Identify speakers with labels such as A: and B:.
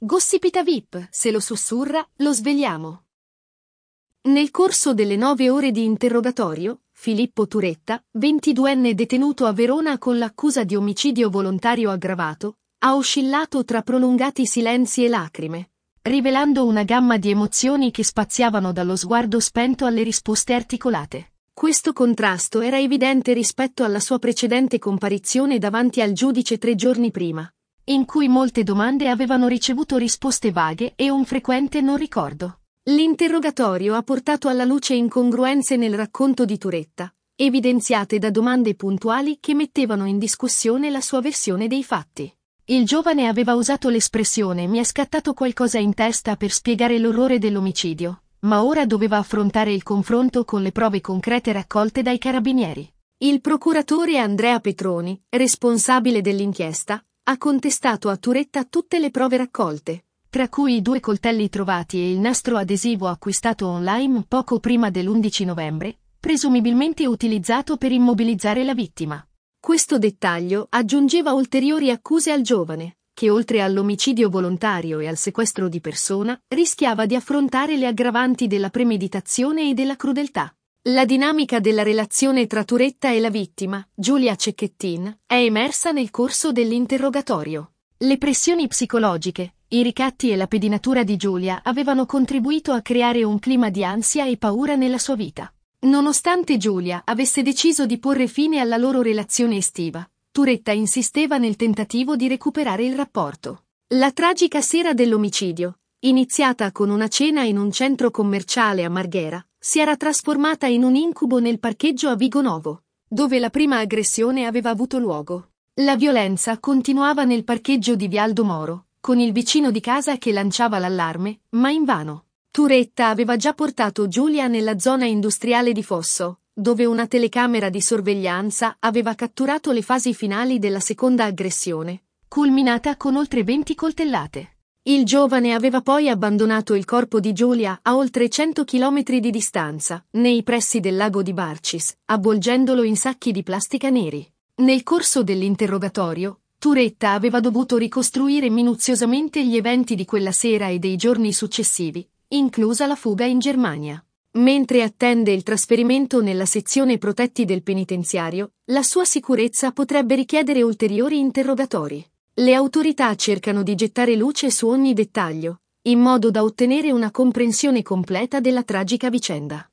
A: Gossipita VIP, se lo sussurra, lo svegliamo. Nel corso delle nove ore di interrogatorio, Filippo Turetta, 22enne detenuto a Verona con l'accusa di omicidio volontario aggravato, ha oscillato tra prolungati silenzi e lacrime, rivelando una gamma di emozioni che spaziavano dallo sguardo spento alle risposte articolate. Questo contrasto era evidente rispetto alla sua precedente comparizione davanti al giudice tre giorni prima, in cui molte domande avevano ricevuto risposte vaghe e un frequente non ricordo. L'interrogatorio ha portato alla luce incongruenze nel racconto di Turetta, evidenziate da domande puntuali che mettevano in discussione la sua versione dei fatti. Il giovane aveva usato l'espressione mi è scattato qualcosa in testa per spiegare l'orrore dell'omicidio, ma ora doveva affrontare il confronto con le prove concrete raccolte dai carabinieri. Il procuratore Andrea Petroni, responsabile dell'inchiesta, ha contestato a Turetta tutte le prove raccolte, tra cui i due coltelli trovati e il nastro adesivo acquistato online poco prima dell'11 novembre, presumibilmente utilizzato per immobilizzare la vittima. Questo dettaglio aggiungeva ulteriori accuse al giovane, che oltre all'omicidio volontario e al sequestro di persona, rischiava di affrontare le aggravanti della premeditazione e della crudeltà. La dinamica della relazione tra Turetta e la vittima, Giulia Cecchettin, è emersa nel corso dell'interrogatorio. Le pressioni psicologiche, i ricatti e la pedinatura di Giulia avevano contribuito a creare un clima di ansia e paura nella sua vita. Nonostante Giulia avesse deciso di porre fine alla loro relazione estiva, Turetta insisteva nel tentativo di recuperare il rapporto. La tragica sera dell'omicidio, iniziata con una cena in un centro commerciale a Marghera, si era trasformata in un incubo nel parcheggio a Vigonovo, dove la prima aggressione aveva avuto luogo. La violenza continuava nel parcheggio di Vialdo Moro, con il vicino di casa che lanciava l'allarme, ma invano. Turetta aveva già portato Giulia nella zona industriale di Fosso, dove una telecamera di sorveglianza aveva catturato le fasi finali della seconda aggressione, culminata con oltre 20 coltellate. Il giovane aveva poi abbandonato il corpo di Giulia a oltre 100 km di distanza, nei pressi del lago di Barcis, avvolgendolo in sacchi di plastica neri. Nel corso dell'interrogatorio, Turetta aveva dovuto ricostruire minuziosamente gli eventi di quella sera e dei giorni successivi, inclusa la fuga in Germania. Mentre attende il trasferimento nella sezione protetti del penitenziario, la sua sicurezza potrebbe richiedere ulteriori interrogatori. Le autorità cercano di gettare luce su ogni dettaglio, in modo da ottenere una comprensione completa della tragica vicenda.